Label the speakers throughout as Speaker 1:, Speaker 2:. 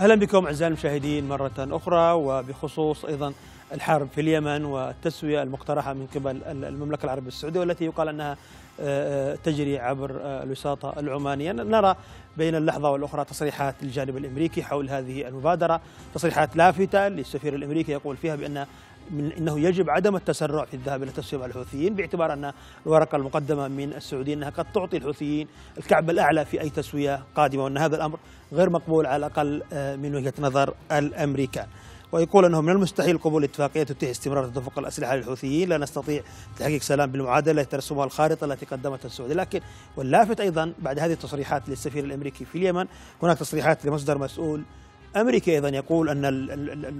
Speaker 1: أهلا بكم أعزائي المشاهدين مرة أخرى وبخصوص أيضا الحرب في اليمن والتسوية المقترحة من قبل المملكة العربية السعودية والتي يقال أنها آه، آه، تجري عبر آه، الوساطة العمانية نرى بين اللحظة والأخرى تصريحات الجانب الأمريكي حول هذه المبادرة تصريحات لافتة للسفير الأمريكي يقول فيها بأن من انه يجب عدم التسرع في الذهاب الى التصويب الحوثيين باعتبار ان الورقه المقدمه من السعوديه انها قد تعطي الحوثيين الكعب الاعلى في اي تسويه قادمه وان هذا الامر غير مقبول على الاقل آه، من وجهه نظر الامريكان. ويقول انه من المستحيل قبول اتفاقيه تتيح استمرار تدفق الاسلحه للحوثيين، لا نستطيع تحقيق سلام بالمعادله ترسمها الخارطه التي قدمتها السعوديه، لكن واللافت ايضا بعد هذه التصريحات للسفير الامريكي في اليمن، هناك تصريحات لمصدر مسؤول أمريكا أيضا يقول أن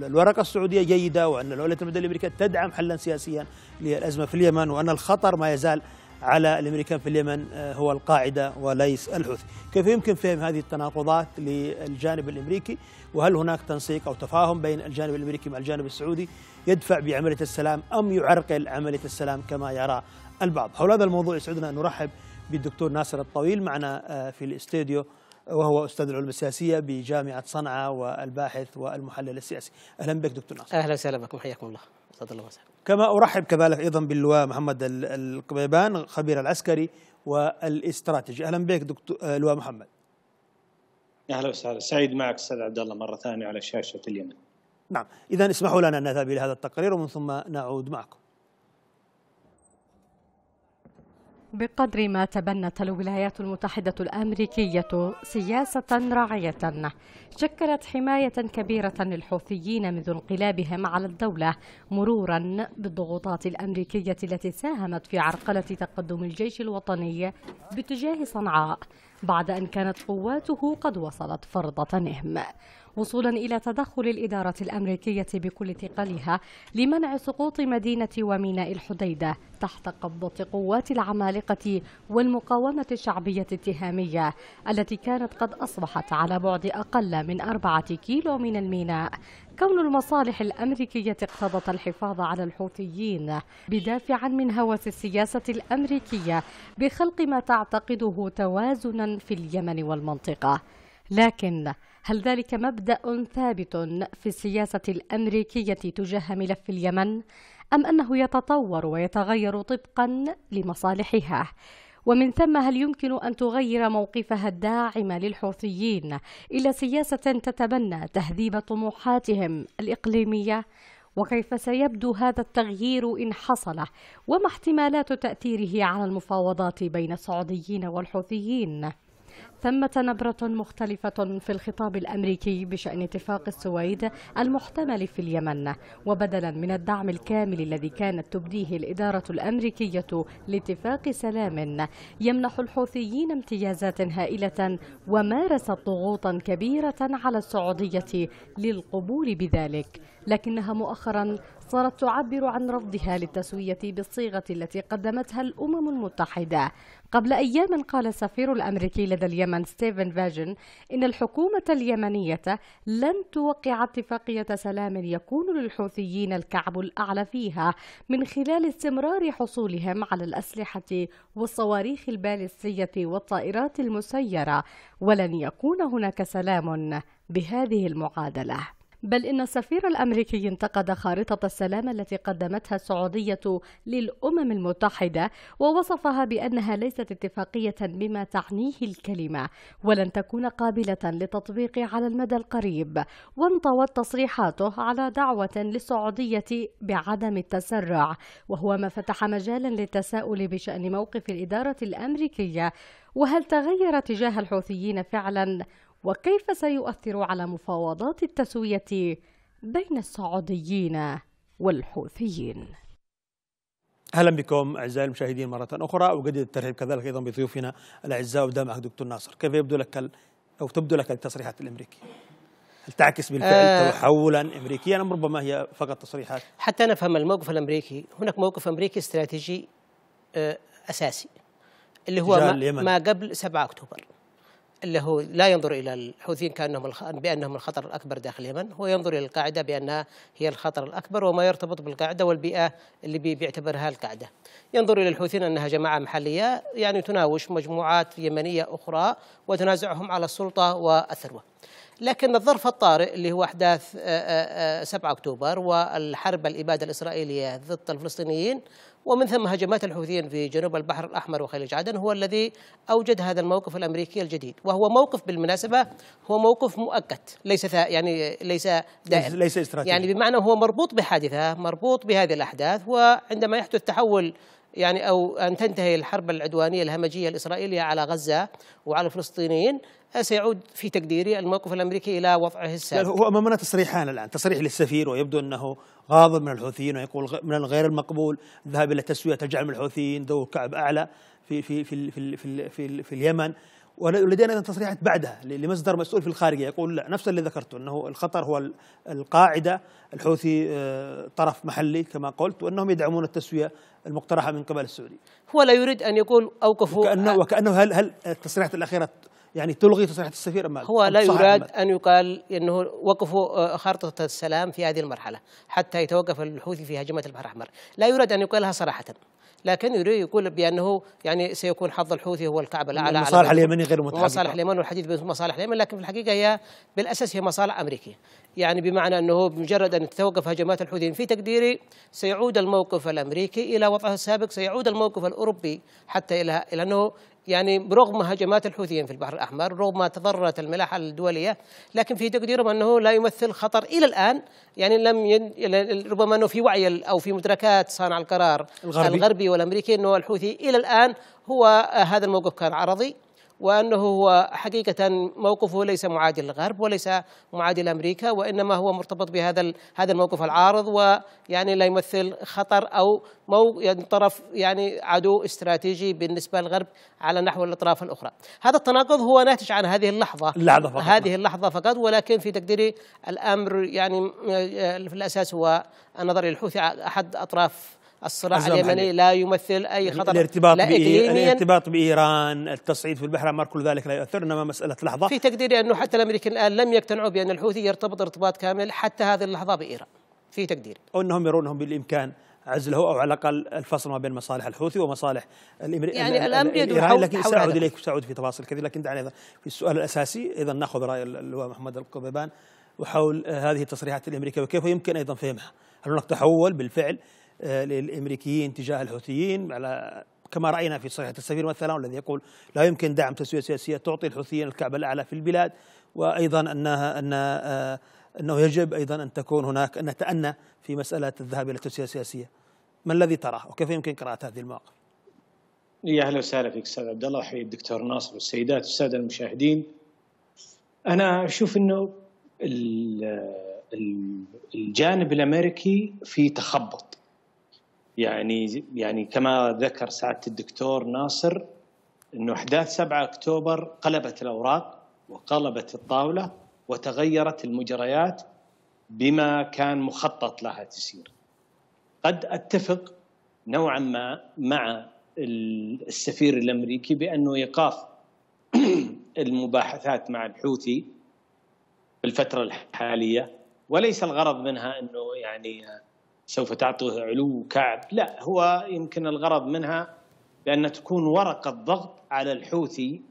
Speaker 1: الورقة السعودية جيدة وأن الولايات المتحدة الأمريكية تدعم حلا سياسيا للأزمة في اليمن وأن الخطر ما يزال على الامريكان في اليمن آه، هو القاعده وليس الحوثي، كيف يمكن فهم هذه التناقضات للجانب الامريكي؟ وهل هناك تنسيق او تفاهم بين الجانب الامريكي مع الجانب السعودي يدفع بعمليه السلام ام يعرقل عمليه السلام كما يرى البعض؟ حول هذا الموضوع يسعدنا ان نرحب بالدكتور ناصر الطويل معنا آه، في الاستديو وهو أستاذ العلوم السياسية بجامعة صنعاء والباحث والمحلل السياسي أهلا بك دكتور
Speaker 2: ناصر أهلا وسهلا بكم حياكم الله أستاذ الله وسهلا
Speaker 1: كما أرحب كذلك أيضا باللواء محمد القبيبان خبير العسكري والاستراتيجي أهلا بك دكتور آه، لواء محمد
Speaker 3: أهلا وسهلا سعيد معك أستاذ عبد الله مرة ثانية على شاشة اليمن
Speaker 1: نعم إذا اسمحوا لنا أن نذهب إلى هذا التقرير ومن ثم نعود معكم
Speaker 4: بقدر ما تبنت الولايات المتحدة الأمريكية سياسة راعية شكلت حماية كبيرة للحوثيين منذ انقلابهم على الدولة مرورا بالضغوطات الأمريكية التي ساهمت في عرقلة تقدم الجيش الوطني باتجاه صنعاء بعد أن كانت قواته قد وصلت فرض تنهم وصولا إلى تدخل الإدارة الأمريكية بكل ثقلها لمنع سقوط مدينة وميناء الحديدة تحت قبضة قوات العمالقة والمقاومة الشعبية التهامية التي كانت قد أصبحت على بعد أقل من أربعة كيلو من الميناء كون المصالح الأمريكية اقتضت الحفاظ على الحوثيين بدافعا من هوس السياسة الأمريكية بخلق ما تعتقده توازنا في اليمن والمنطقة لكن هل ذلك مبدأ ثابت في السياسة الأمريكية تجاه ملف اليمن؟ أم أنه يتطور ويتغير طبقا لمصالحها؟ ومن ثم هل يمكن أن تغير موقفها الداعم للحوثيين إلى سياسة تتبنى تهذيب طموحاتهم الإقليمية؟ وكيف سيبدو هذا التغيير إن حصل وما احتمالات تأثيره على المفاوضات بين السعوديين والحوثيين؟ ثمة نبرة مختلفة في الخطاب الأمريكي بشأن اتفاق السويد المحتمل في اليمن وبدلا من الدعم الكامل الذي كانت تبديه الإدارة الأمريكية لاتفاق سلام يمنح الحوثيين امتيازات هائلة ومارست ضغوطا كبيرة على السعودية للقبول بذلك لكنها مؤخرا صارت تعبر عن رفضها للتسوية بالصيغة التي قدمتها الأمم المتحدة قبل أيام قال السفير الأمريكي لدى اليمن ستيفن فاجن إن الحكومة اليمنية لن توقع اتفاقية سلام يكون للحوثيين الكعب الأعلى فيها من خلال استمرار حصولهم على الأسلحة والصواريخ البالستية والطائرات المسيرة ولن يكون هناك سلام بهذه المعادله بل إن السفير الأمريكي انتقد خارطة السلام التي قدمتها السعودية للأمم المتحدة ووصفها بأنها ليست اتفاقية بما تعنيه الكلمة ولن تكون قابلة لتطبيق على المدى القريب وانطوت تصريحاته على دعوة للسعودية بعدم التسرع وهو ما فتح مجالا للتساؤل بشأن موقف الإدارة الأمريكية وهل تغير تجاه الحوثيين فعلا وكيف سيؤثر على مفاوضات التسوية بين السعوديين والحوثيين
Speaker 1: اهلا بكم اعزائي المشاهدين مره اخرى وجدد الترحيب كذلك ايضا بضيوفنا الاعزاء وبدا دكتور ناصر كيف يبدو لك ال... او تبدو لك التصريحات الامريكيه؟ هل تعكس بالفعل آه تحولا امريكيا ام ربما
Speaker 2: هي فقط تصريحات؟ حتى نفهم الموقف الامريكي، هناك موقف امريكي استراتيجي آه، اساسي اللي هو ما, ما قبل 7 اكتوبر اللي هو لا ينظر الى الحوثيين كانهم بانهم الخطر الاكبر داخل اليمن، هو ينظر الى القاعده بانها هي الخطر الاكبر وما يرتبط بالقاعده والبيئه اللي بيعتبرها القاعده. ينظر الى الحوثيين انها جماعه محليه يعني تناوش مجموعات يمنيه اخرى وتنازعهم على السلطه والثروه. لكن الظرف الطارئ اللي هو أحداث 7 آه، آه، آه، أكتوبر والحرب الإبادة الإسرائيلية ضد الفلسطينيين ومن ثم هجمات الحوثيين في جنوب البحر الأحمر وخليج عدن هو الذي أوجد هذا الموقف الأمريكي الجديد وهو موقف بالمناسبة هو موقف مؤقت ليس يعني ليس دائم ليس استراتيجي يعني بمعنى هو مربوط بحادثة مربوط بهذه الأحداث وعندما يحدث تحول يعني أو أن تنتهي الحرب العدوانية الهمجية الإسرائيلية على غزة وعلى الفلسطينيين سيعود في تقديري الموقف الامريكي الى وضعه السابق. يعني
Speaker 1: هو امامنا تصريحان الان، تصريح للسفير ويبدو انه غاضب من الحوثيين ويقول من الغير المقبول الذهاب الى تسويه تجعل من الحوثيين ذو كعب اعلى في في في في في, في, في, في اليمن، ولدينا ايضا تصريحات بعدها لمصدر مسؤول في الخارجيه يقول لا نفس اللي ذكرته انه الخطر هو القاعده الحوثي آه، طرف محلي كما قلت وانهم يدعمون التسويه المقترحه من قبل السعودي. هو لا يريد ان يقول اوقفوا وكانه وكانه هل هل التصريحات الاخيره يعني تلغي تصريحات السفير أم
Speaker 2: هو لا يراد أن يقال أنه وقفوا آه، خارطة السلام في هذه المرحلة حتى يتوقف الحوثي في هجمة البحر الأحمر لا يراد أن يقالها صراحة لكن يريد يقول بانه يعني سيكون حظ الحوثي هو الكعبه الاعلى المصالح اليمنيه غير متحققه مصالح اليمن والحديث بمصالح اليمن لكن في الحقيقه هي بالاساس هي مصالح امريكيه يعني بمعنى انه بمجرد ان تتوقف هجمات الحوثيين في تقديري سيعود الموقف الامريكي الى وضعه السابق سيعود الموقف الاوروبي حتى الى الى انه يعني رغم هجمات الحوثيين في البحر الأحمر رغم تضررت الملاحة الدولية لكن في تقديرهم أنه لا يمثل خطر إلى الآن يعني لم ين... ربما أنه في وعي أو في مدركات صانع القرار الغربي, الغربي والأمريكي أنه الحوثي إلى الآن هو آه، هذا الموقف كان عرضي وأنه هو حقيقة موقفه ليس معادي للغرب وليس معادي لأمريكا وإنما هو مرتبط بهذا هذا الموقف العارض ويعني لا يمثل خطر أو مو يعني طرف يعني عدو استراتيجي بالنسبة للغرب على نحو الأطراف الأخرى هذا التناقض هو ناتج عن هذه اللحظة اللحظة فقط هذه اللحظة فقط ولكن في تقديري الأمر يعني آه، في الأساس هو النظر للحوثي أحد أطراف الصراع اليمني يعني. لا يمثل اي يعني خطر الارتباط لا الارتباط يعني بايران التصعيد في البحر الأحمر كل ذلك لا يؤثر انما مساله لحظه في تقديري انه حتى الامريكان الان لم يقتنعوا بان الحوثي يرتبط ارتباط كامل حتى هذه اللحظه بايران في تقديري
Speaker 1: او انهم يرونهم بالامكان عزله او على الاقل الفصل ما بين مصالح الحوثي ومصالح الامريكي يعني الامر يدور حول لكن ساعود اليك ساعود في تفاصيل كثيره لكن دعني في السؤال الاساسي اذا ناخذ راي اللواء محمد القضيبان وحول هذه التصريحات الامريكيه وكيف يمكن ايضا فهمها هل هناك تحول بالفعل آه، للامريكيين تجاه الحوثيين على كما راينا في صحيحه السفير مثلا والذي يقول لا يمكن دعم تسويه سياسيه تعطي الحوثيين الكعبه الاعلى في البلاد وايضا انها ان آه، انه يجب ايضا ان تكون هناك ان نتأنى في مساله الذهاب الى التسويه السياسيه. ما الذي تراه وكيف يمكن قراءه هذه المواقف؟
Speaker 3: يا اهلا وسهلا فيك استاذ عبد الله وحيي الدكتور ناصر والسيدات والساده المشاهدين. انا اشوف انه الجانب الامريكي في تخبط يعني يعني كما ذكر سعاده الدكتور ناصر انه احداث 7 اكتوبر قلبت الاوراق وقلبت الطاوله وتغيرت المجريات بما كان مخطط لها تسير. قد اتفق نوعا ما مع السفير الامريكي بانه ايقاف المباحثات مع الحوثي بالفتره الحاليه وليس الغرض منها انه يعني سوف تعطيه علو كعب لا هو يمكن الغرض منها بأن تكون ورقة ضغط على الحوثي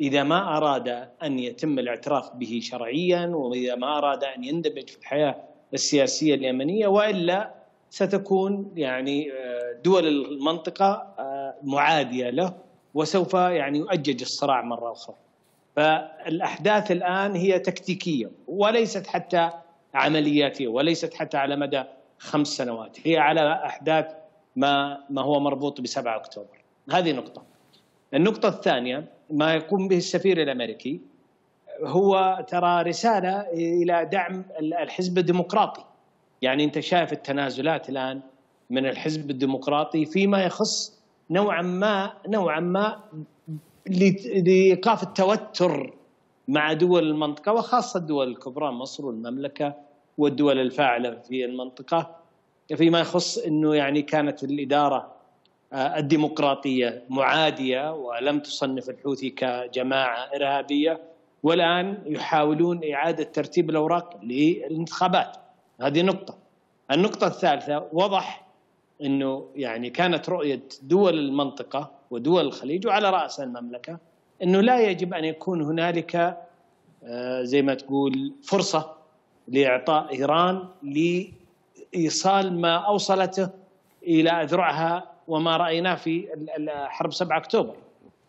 Speaker 3: إذا ما أراد أن يتم الاعتراف به شرعيا وإذا ما أراد أن يندمج في الحياة السياسية اليمنية وإلا ستكون يعني آه، دول المنطقة آه، معادية له وسوف يعني يؤجج الصراع مرة أخرى فالأحداث الآن هي تكتيكية وليست حتى عملياتية وليست حتى على مدى خمس سنوات هي على أحداث ما ما هو مربوط ب 7 أكتوبر هذه نقطة النقطة الثانية ما يقوم به السفير الأمريكي هو ترى رسالة إلى دعم الحزب الديمقراطي يعني أنت شايف التنازلات الآن من الحزب الديمقراطي فيما يخص نوعا ما نوعا ما لايقاف التوتر مع دول المنطقه وخاصه الدول الكبرى مصر والمملكه والدول الفاعله في المنطقه فيما يخص انه يعني كانت الاداره آه، الديمقراطيه معاديه ولم تصنف الحوثي كجماعه ارهابيه والان يحاولون اعاده ترتيب الاوراق للانتخابات هذه نقطه النقطه الثالثه وضح انه يعني كانت رؤيه دول المنطقه ودول الخليج وعلى راس المملكه انه لا يجب ان يكون هنالك آه، زي ما تقول فرصه لاعطاء ايران لايصال ما اوصلته الى اذرعها وما رايناه في حرب 7 اكتوبر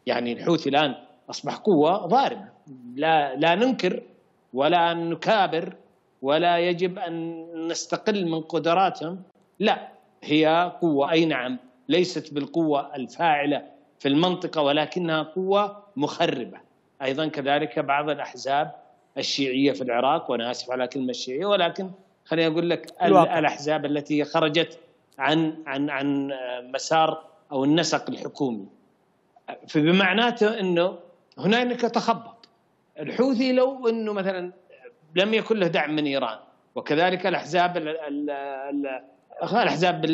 Speaker 3: يعني الحوثي الان اصبح قوه ضاربه لا لا ننكر ولا نكابر ولا يجب ان نستقل من قدراتهم لا هي قوه اي نعم ليست بالقوه الفاعله في المنطقه ولكنها قوه مخربه ايضا كذلك بعض الاحزاب الشيعيه في العراق وانا اسف على كلمه الشيعيه ولكن خليني اقول لك الواقع. الاحزاب التي خرجت عن عن عن مسار او النسق الحكومي فبمعناته انه هنالك تخبط الحوثي لو انه مثلا لم يكن له دعم من ايران وكذلك الاحزاب الـ الـ الـ الاحزاب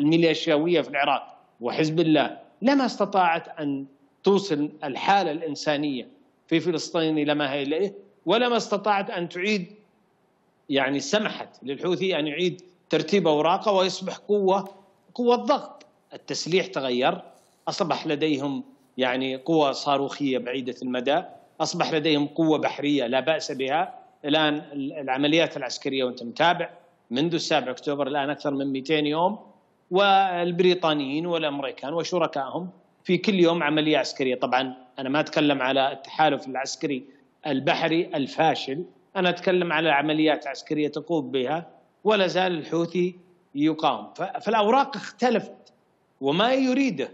Speaker 3: الميليشياويه في العراق وحزب الله لما استطاعت ان توصل الحاله الانسانيه في فلسطين إلى ما هي إليه ولما استطاعت أن تعيد يعني سمحت للحوثي أن يعيد ترتيب أوراقه ويصبح قوة قوة ضغط التسليح تغير أصبح لديهم يعني قوة صاروخية بعيدة المدى أصبح لديهم قوة بحرية لا بأس بها الآن العمليات العسكرية وأنت متابع منذ 7 أكتوبر الآن أكثر من 200 يوم والبريطانيين والأمريكان وشركائهم في كل يوم عملية عسكرية طبعا انا ما اتكلم على التحالف العسكري البحري الفاشل انا اتكلم على عمليات عسكريه تقوم بها ولا زال الحوثي يقام فالاوراق اختلفت وما يريده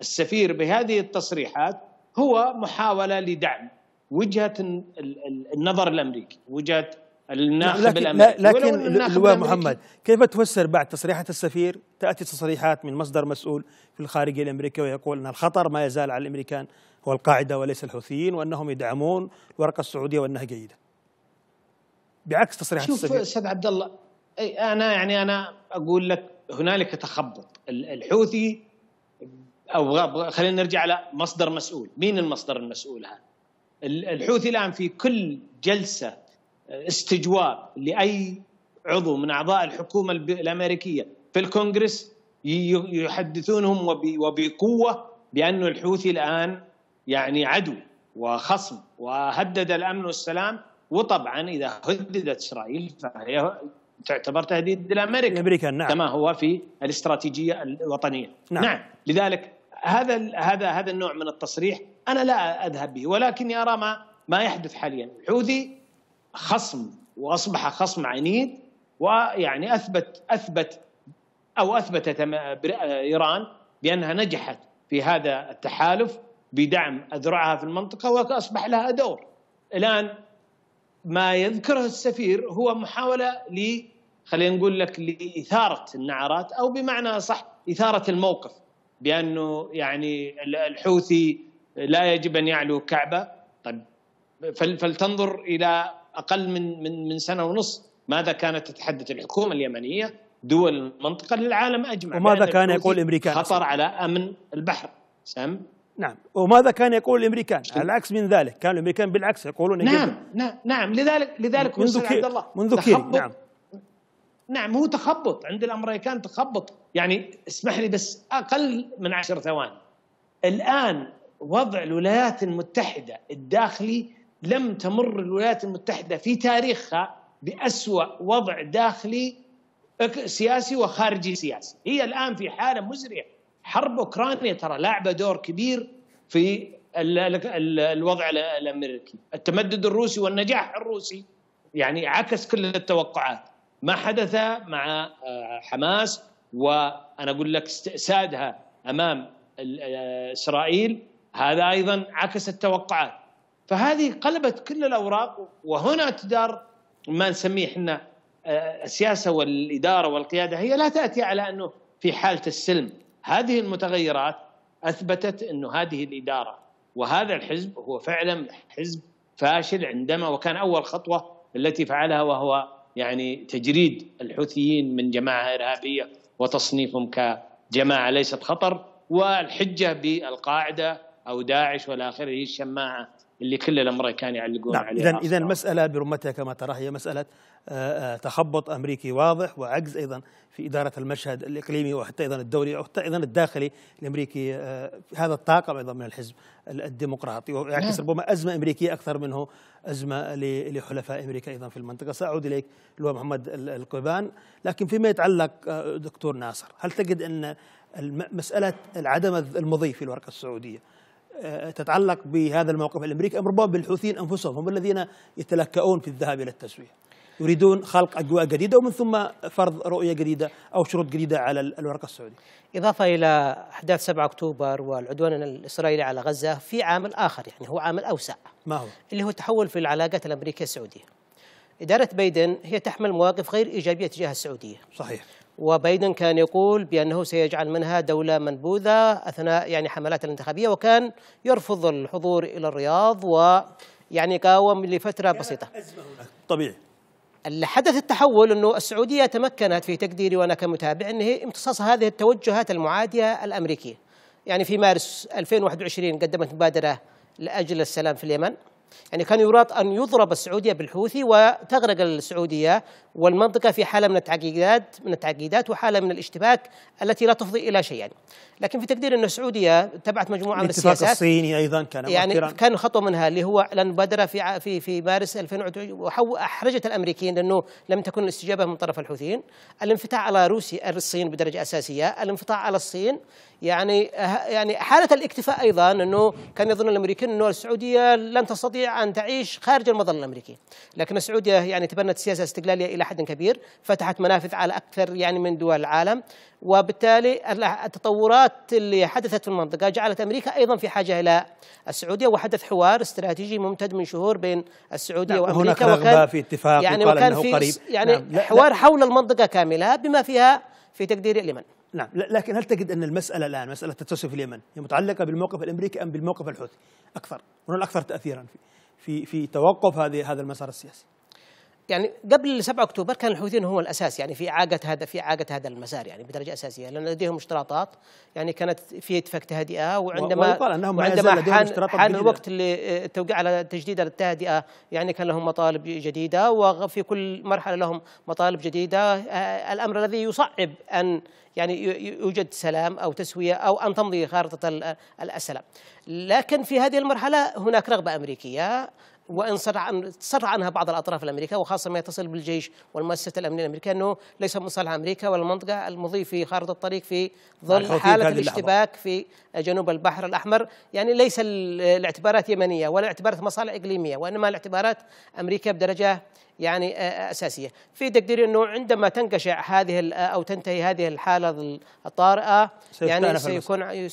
Speaker 3: السفير بهذه التصريحات هو محاوله لدعم وجهه النظر الامريكي وجهه الناخب الامريكي لكن اللواء محمد
Speaker 1: كيف تفسر بعد تصريحات السفير تاتي تصريحات من مصدر مسؤول في الخارجيه الامريكي ويقول ان الخطر ما يزال على الامريكان هو القاعده وليس الحوثيين وانهم يدعمون الورقه السعوديه وانها جيده بعكس تصريحات شوف السفير شوف
Speaker 3: استاذ عبد الله اي انا يعني انا اقول لك هنالك تخبط الحوثي او خلينا نرجع على مصدر مسؤول مين المصدر المسؤول هذا الحوثي الان في كل جلسه استجواب لاي عضو من اعضاء الحكومه الامريكيه في الكونغرس يحدثونهم وبقوه بان الحوثي الان يعني عدو وخصم وهدد الامن والسلام وطبعا اذا هددت اسرائيل فهي تعتبر تهديد لامريكا امريكا نعم كما هو في الاستراتيجيه الوطنيه نعم, نعم. لذلك هذا هذا هذا النوع من التصريح انا لا اذهب به ولكني ارى ما ما يحدث حاليا الحوثي خصم واصبح خصم عنيد ويعني اثبت اثبت او اثبتت ايران بانها نجحت في هذا التحالف بدعم اذرعها في المنطقه واصبح لها دور. الان ما يذكره السفير هو محاوله ل خلينا نقول لك لاثاره النعرات او بمعنى صح اثاره الموقف بانه يعني الحوثي لا يجب ان يعلو كعبه طيب فلتنظر الى اقل من من من سنه ونص ماذا كانت تتحدث الحكومه اليمنيه دول المنطقه للعالم اجمع وماذا كان يقول الامريكان خطر على امن
Speaker 1: البحر سام نعم وماذا كان يقول الامريكان على العكس من ذلك كان الامريكان بالعكس يقولون نعم نعم نعم لذلك لذلك منذ عبد الله منذ كيري نعم
Speaker 3: نعم هو تخبط عند الامريكان تخبط يعني اسمح لي بس اقل من عشر ثواني الان وضع الولايات المتحده الداخلي لم تمر الولايات المتحدة في تاريخها بأسوأ وضع داخلي سياسي وخارجي سياسي هي الآن في حالة مزرية حرب أوكرانيا ترى لعبة دور كبير في الوضع الأمريكي التمدد الروسي والنجاح الروسي يعني عكس كل التوقعات ما حدث مع آه، حماس وأنا أقول لك استئسادها أمام آه، إسرائيل هذا أيضا عكس التوقعات فهذه قلبت كل الاوراق وهنا تدار ما نسميه احنا آه، السياسه والاداره والقياده هي لا تاتي على انه في حاله السلم هذه المتغيرات اثبتت انه هذه الاداره وهذا الحزب هو فعلا حزب فاشل عندما وكان اول خطوه التي فعلها وهو يعني تجريد الحوثيين من جماعه ارهابيه وتصنيفهم كجماعه ليست خطر والحجه بالقاعده او داعش والى اخره الشماعه اللي كل الامريكان يعلقون نعم. عليه اذا نعم. اذا
Speaker 1: المساله برمتها كما ترى هي مساله آه، آه، تخبط امريكي واضح وعجز ايضا في اداره المشهد الاقليمي وحتى ايضا الدولي وحتى ايضا الداخلي الامريكي آه، هذا الطاقم ايضا من الحزب الديمقراطي ويعكس نعم. ربما ازمه امريكيه اكثر منه ازمه لحلفاء امريكا ايضا في المنطقه ساعود اليك اللواء محمد القبان لكن فيما يتعلق دكتور ناصر هل تجد ان مساله العدم المضي في الورقه السعوديه آه، تتعلق بهذا الموقف الامريكي ربما بالحوثيين انفسهم هم الذين يتلكؤون في الذهاب الى التسويه يريدون خلق اجواء جديده ومن ثم فرض
Speaker 2: رؤيه جديده او شروط جديده على الورقه السعوديه. اضافه الى احداث 7 اكتوبر والعدوان الاسرائيلي على غزه في عامل اخر يعني هو عامل اوسع. ما هو؟ اللي هو تحول في العلاقات الامريكيه السعوديه. اداره بايدن هي تحمل مواقف غير ايجابيه تجاه السعوديه. صحيح. وبايدن كان يقول بأنه سيجعل منها دولة منبوذة أثناء يعني حملاته الانتخابية وكان يرفض الحضور إلى الرياض ويعني قاوم لفترة بسيطة طبيعي اللي حدث التحول انه السعوديه تمكنت في تقديري وانا كمتابع ان هي امتصاص هذه التوجهات المعاديه الامريكيه. يعني في مارس 2021 قدمت مبادره لاجل السلام في اليمن يعني كان يراد أن يضرب السعودية بالحوثي وتغرق السعودية والمنطقة في حالة من التعقيدات من التعقيدات وحالة من الاشتباك التي لا تفضي إلى شيء يعني. لكن في تقدير أن السعودية تبعت مجموعة من السياسات الصيني أيضا كان يعني كان خطوة منها اللي هو لن بدر في في في مارس 2020 أحرجت الأمريكيين لأنه لم تكن الاستجابة من طرف الحوثيين الانفتاح على روسيا الصين بدرجة أساسية الانفتاح على الصين يعني يعني حالة الاكتفاء أيضا أنه كان يظن الأمريكيين أنه السعودية لن تستطيع تستطيع أن تعيش خارج المظلة الأمريكية لكن السعودية يعني تبنت سياسة استقلالية إلى حد كبير فتحت منافذ على أكثر يعني من دول العالم وبالتالي التطورات اللي حدثت في المنطقة جعلت أمريكا أيضا في حاجة إلى السعودية وحدث حوار استراتيجي ممتد من شهور بين السعودية نعم وأمريكا هناك رغبة وكان في اتفاق يعني وكان في قريب يعني نعم حوار لا حول المنطقة كاملة بما فيها في تقدير اليمن نعم لكن هل تجد أن المسألة الآن مسألة التسوس في اليمن
Speaker 1: هي متعلقة بالموقف الأمريكي أم بالموقف الحوثي أكثر هنا الأكثر تأثيرا فيه في في
Speaker 2: توقف هذه هذا المسار السياسي يعني قبل 7 اكتوبر كان الحوثيين هم الاساس يعني في اعاقه هذا في اعاقه هذا المسار يعني بدرجه اساسيه لان لديهم اشتراطات يعني كانت في اتفاق تهدئه وعندما انهم وعندما حان, حان الوقت للتوقيع آه، على تجديد التهدئه يعني كان لهم مطالب جديده وفي كل مرحله لهم مطالب جديده آه، الامر الذي يصعب ان يعني يوجد سلام او تسويه او ان تمضي خارطه السلام لكن في هذه المرحله هناك رغبه امريكيه وان صرح عنها بعض الاطراف الامريكيه وخاصه ما يتصل بالجيش والمؤسسه الامنيه الامريكيه انه ليس من صالح امريكا والمنطقه المضي في خارطه الطريق في ظل حاله الاشتباك في جنوب البحر الاحمر، يعني ليس الاعتبارات يمنيه ولا اعتبارات مصالح اقليميه وانما الاعتبارات امريكيه بدرجه يعني آه، آه، اساسيه، في تقديري انه عندما تنقشع هذه آه، او تنتهي هذه الحاله الطارئه يعني سيكون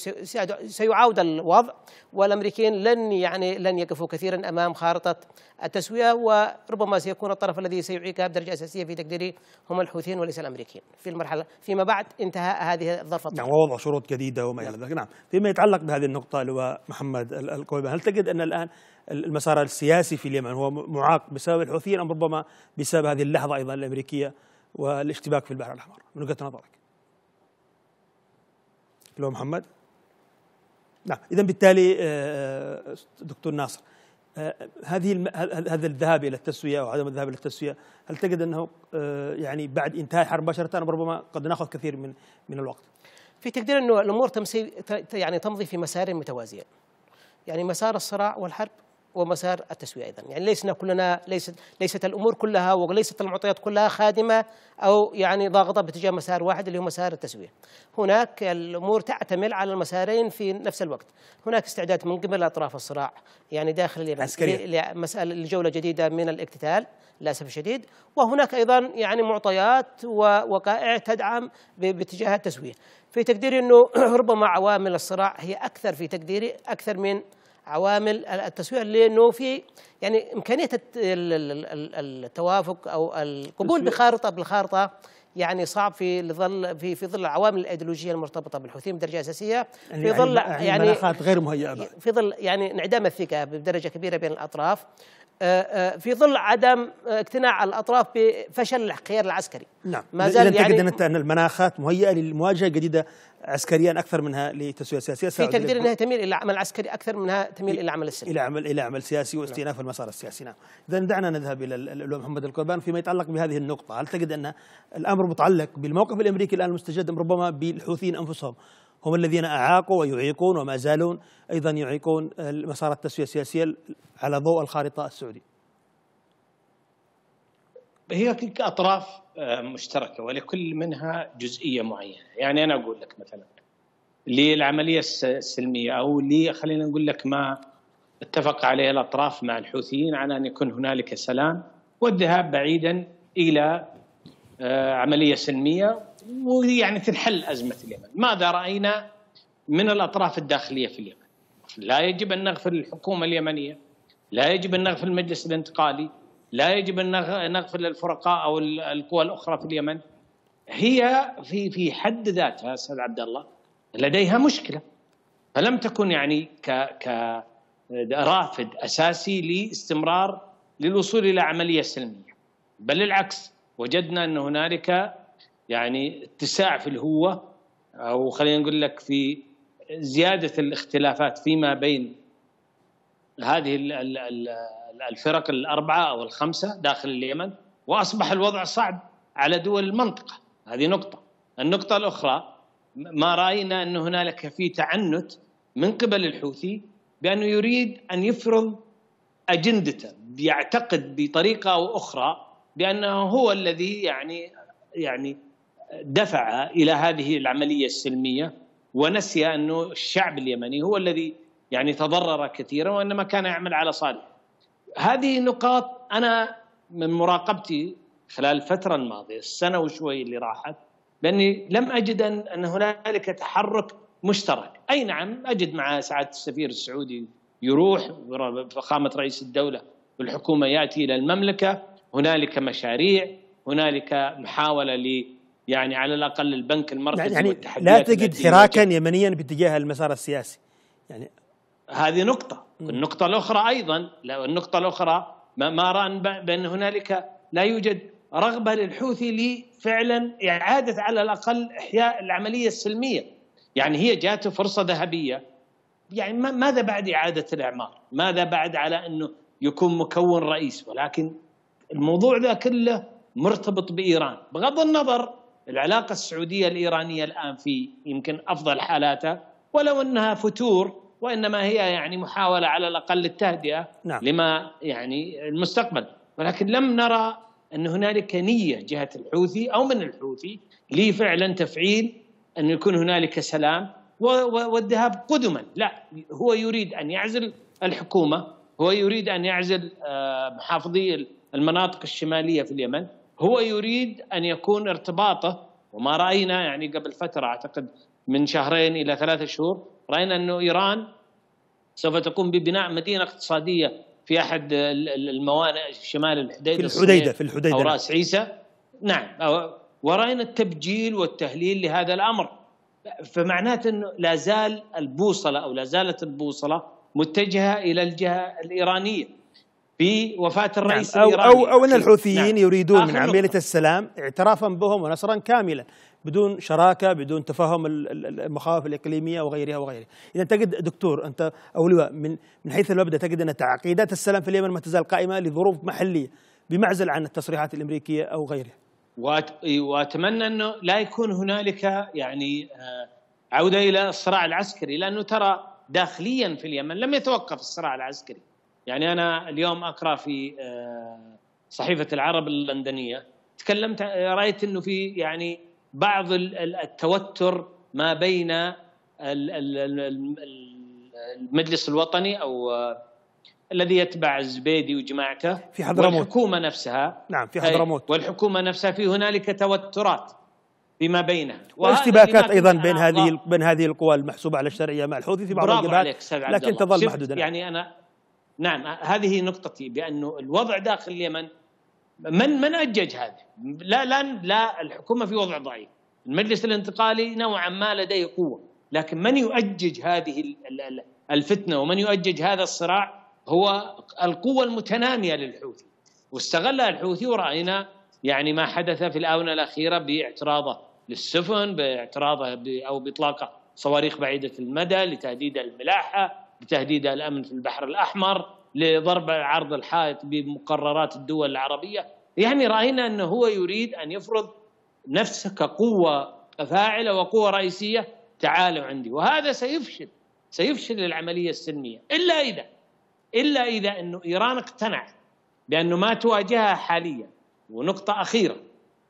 Speaker 2: سيعاود الوضع والامريكيين لن يعني لن يقفوا كثيرا امام خارطه خطط التسوية وربما سيكون الطرف الذي سيعيقها بدرجة أساسية في تقديري هم الحوثيين وليس الأمريكيين في المرحلة فيما بعد انتهاء هذه الظرفة نعم ووضع
Speaker 1: شروط جديدة وما إلى نعم. ذلك نعم فيما يتعلق بهذه النقطة لو محمد القويبان هل تجد أن الآن المسار السياسي في اليمن هو معاق بسبب الحوثيين أم ربما بسبب هذه اللحظة أيضا الأمريكية والاشتباك في البحر الأحمر من وجهة نظرك لو محمد نعم إذا بالتالي آه، آه، دكتور ناصر آه، هذه هذا الذهاب الى التسويه او عدم الذهاب الى التسويه هل تجد انه آه، يعني بعد انتهاء الحرب
Speaker 2: مباشره ربما قد ناخذ كثير من من الوقت؟ في تقدير انه الامور تمسي يعني تمضي في مسار متوازيه. يعني مسار الصراع والحرب ومسار التسوية أيضا يعني ليسنا كلنا ليست ليست الأمور كلها وليست المعطيات كلها خادمة أو يعني ضاغطة باتجاه مسار واحد اللي هو مسار التسوية هناك الأمور تعتمل على المسارين في نفس الوقت هناك استعداد من قبل أطراف الصراع يعني داخل اليمن عسكريا لمسألة لجولة جديدة من الاقتتال للاسف الشديد وهناك ايضا يعني معطيات ووقائع تدعم باتجاه التسويه في تقديري انه ربما عوامل الصراع هي اكثر في تقديري اكثر من عوامل التسويق لانه في يعني امكانيه التوافق او القبول بخارطه بالخارطه يعني صعب في ظل في في ظل العوامل الايديولوجيه المرتبطه بالحوثيين بدرجه اساسيه يعني في ظل يعني, يعني, يعني غير مهيئه في ظل يعني انعدام الثقه بدرجه كبيره بين الاطراف آه، آه، في ظل عدم آه، اقتناع الاطراف بفشل الخيار العسكري نعم ما زال إذا يعني انت
Speaker 1: ان المناخات مهيئه للمواجهه الجديده عسكريا اكثر منها لتسويه سياسيه في تقدير انها تميل الى عمل عسكري اكثر منها تميل الى عمل سلمي الى عمل الى عمل سياسي واستئناف نعم. المسار السياسي نعم اذا دعنا نذهب الى الألوم محمد القربان فيما يتعلق بهذه النقطه هل تجد ان الامر متعلق بالموقف الامريكي الان المستجد ربما بالحوثيين انفسهم هم الذين أعاقوا ويعيقون وما زالون أيضا يعيقون مسار التسوية السياسية على ضوء الخارطة السعودية هي تلك أطراف
Speaker 3: آه، مشتركة ولكل منها جزئية معينة يعني أنا أقول لك مثلا للعملية السلمية أو خلينا نقول لك ما اتفق عليه الأطراف مع الحوثيين على أن يكون هنالك سلام والذهاب بعيدا إلى آه، عملية سلمية ويعني تنحل أزمة اليمن ماذا رأينا من الأطراف الداخلية في اليمن لا يجب أن نغفر الحكومه اليمنية لا يجب أن نغفر المجلس الانتقالي لا يجب أن نغفر الفرقاء أو القوى الأخرى في اليمن هي في في حد ذاتها استاذ عبد الله لديها مشكله فلم تكن يعني ك ك رافد اساسي لاستمرار للوصول الى عمليه سلميه بل العكس وجدنا ان هنالك يعني اتساع في الهوة أو خلينا نقول لك في زيادة الاختلافات فيما بين هذه الفرق الأربعة أو الخمسة داخل اليمن وأصبح الوضع صعب على دول المنطقة هذه نقطة النقطة الأخرى ما رأينا أن هنالك في تعنت من قبل الحوثي بأنه يريد أن يفرض أجندته يعتقد بطريقة أو أخرى بأنه هو الذي يعني يعني دفع الى هذه العمليه السلميه ونسي انه الشعب اليمني هو الذي يعني تضرر كثيرا وانما كان يعمل على صالح. هذه نقاط انا من مراقبتي خلال الفتره الماضيه السنه وشوي اللي راحت لاني لم اجد ان, أن هنالك تحرك مشترك، اي نعم اجد مع سعاده السفير السعودي يروح فخامه رئيس الدوله والحكومه ياتي الى المملكه، هنالك مشاريع، هنالك محاوله يعني على الاقل البنك المركزي يعني, يعني لا تجد حراكا
Speaker 1: يمنيا باتجاه المسار السياسي
Speaker 3: يعني هذه نقطة م. النقطة الأخرى أيضا النقطة الأخرى ما, ما رأى بأن هنالك لا يوجد رغبة للحوثي لفعلا إعادة على الأقل إحياء العملية السلمية يعني هي جاته فرصة ذهبية يعني ماذا بعد إعادة الإعمار ماذا بعد على أنه يكون مكون رئيس ولكن الموضوع ذا كله مرتبط بإيران بغض النظر العلاقة السعودية الإيرانية الآن في يمكن أفضل حالاتها ولو أنها فتور وإنما هي يعني محاولة على الأقل للتهدئة نعم. لما يعني المستقبل ولكن لم نرى أن هنالك نية جهة الحوثي أو من الحوثي لي فعلا تفعيل أن يكون هنالك سلام والذهاب قدما لا هو يريد أن يعزل الحكومة هو يريد أن يعزل آه، محافظي المناطق الشمالية في اليمن هو يريد أن يكون ارتباطه وما رأينا يعني قبل فترة أعتقد من شهرين إلى ثلاثة شهور رأينا أنه إيران سوف تقوم ببناء مدينة اقتصادية في أحد الموانئ شمال الحديدة في الحديدة في الحديدة أو رأس عيسى نعم ورأينا التبجيل والتهليل لهذا الأمر فمعناته أنه لا زال البوصلة أو لا زالت البوصلة متجهة إلى الجهة الإيرانية بوفاة
Speaker 1: نعم، الرئيس نعم. الإيراني أو, أو أن نعم. الحوثيين نعم. يريدون من عملية نقطة. السلام اعترافا بهم ونصرا كاملا بدون شراكة بدون تفاهم المخاوف الإقليمية وغيرها وغيرها إذا تجد دكتور أنت أو لواء من, من حيث المبدأ تجد أن تعقيدات السلام في اليمن ما تزال قائمة لظروف محلية بمعزل عن التصريحات الأمريكية أو غيرها
Speaker 3: واتمنى انه لا يكون هنالك يعني آه، عوده الى الصراع العسكري لانه ترى داخليا في اليمن لم يتوقف الصراع العسكري يعني انا اليوم اقرا في آه، صحيفه العرب اللندنيه تكلمت رايت انه في يعني بعض التوتر ما بين المجلس الوطني او آه، الذي يتبع الزبيدي وجماعته في حضرموت والحكومه نفسها نعم في حضرموت والحكومه نفسها في هنالك توترات فيما بينها
Speaker 1: واشتباكات ايضا بين هذه بين هذه القوى المحسوبه على الشرعيه مع الحوثي في بعض الجبهات لكن تظل محدوده يعني
Speaker 3: انا نعم هذه نقطتي بانه الوضع داخل اليمن من من اجج هذا؟ لا لا لا الحكومه في وضع ضعيف، المجلس الانتقالي نوعا ما لديه قوه، لكن من يؤجج هذه الفتنه ومن يؤجج هذا الصراع هو القوه المتناميه للحوثي، واستغلها الحوثي وراينا يعني ما حدث في الاونه الاخيره باعتراضه للسفن، باعتراضه او باطلاقه صواريخ بعيده المدى لتهديد الملاحه بتهديد الامن في البحر الاحمر لضرب عرض الحائط بمقررات الدول العربيه يعني راينا انه هو يريد ان يفرض نفسه كقوه فاعله وقوه رئيسيه تعالوا عندي وهذا سيفشل سيفشل العمليه السلميه الا اذا الا اذا انه ايران اقتنعت بانه ما تواجهها حاليا ونقطه اخيره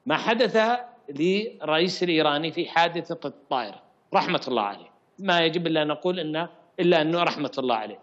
Speaker 3: ما حدث للرئيس الايراني في حادثه الطائره رحمه الله عليه ما يجب الا نقول انه إلا أنه رحمة الله عليه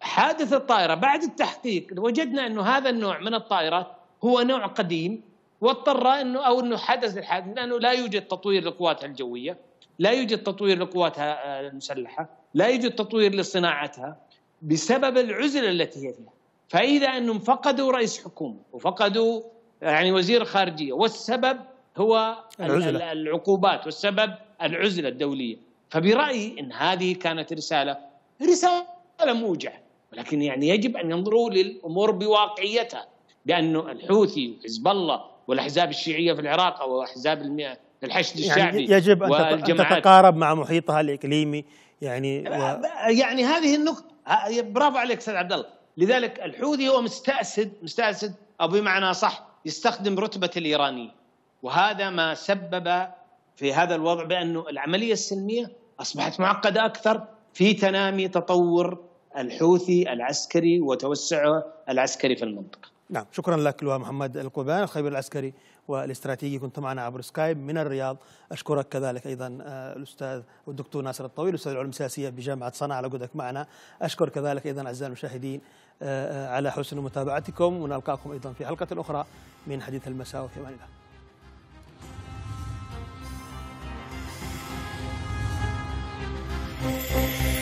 Speaker 3: حادث الطائرة بعد التحقيق وجدنا أنه هذا النوع من الطائرات هو نوع قديم واضطر أنه أو أنه حدث الحادث لأنه لا يوجد تطوير لقواتها الجوية لا يوجد تطوير لقواتها المسلحة لا يوجد تطوير لصناعتها بسبب العزلة التي هي فيها فإذا أنهم فقدوا رئيس حكومة وفقدوا يعني وزير خارجية والسبب هو العزلة. العقوبات والسبب العزلة الدولية فبرايي ان هذه كانت رساله رساله موجعه ولكن يعني يجب ان ينظروا للامور بواقعيتها بانه الحوثي وحزب الله والاحزاب الشيعيه في العراق واحزاب الحشد يعني الشعبي يعني يجب ان تتقارب
Speaker 1: مع محيطها الاقليمي يعني و...
Speaker 3: يعني هذه النقطه برافو عليك استاذ عبد الله لذلك الحوثي هو مستاسد مستاسد او بمعنى صح يستخدم رتبه الايراني وهذا ما سبب في هذا الوضع بانه العمليه السلميه اصبحت معقده اكثر في تنامي تطور الحوثي العسكري وتوسعه العسكري في المنطقه.
Speaker 1: نعم شكرا لك لواء محمد القبان الخبير العسكري والاستراتيجي كنت معنا عبر سكايب من الرياض أشكرك كذلك أيضا آه، الأستاذ والدكتور ناصر الطويل أستاذ العلوم السياسية بجامعة صنعاء على وجودك معنا أشكر كذلك أيضا أعزائي المشاهدين آه، آه، على حسن متابعتكم ونلقاكم أيضا في حلقة أخرى من حديث المساء وفي أمان الله Música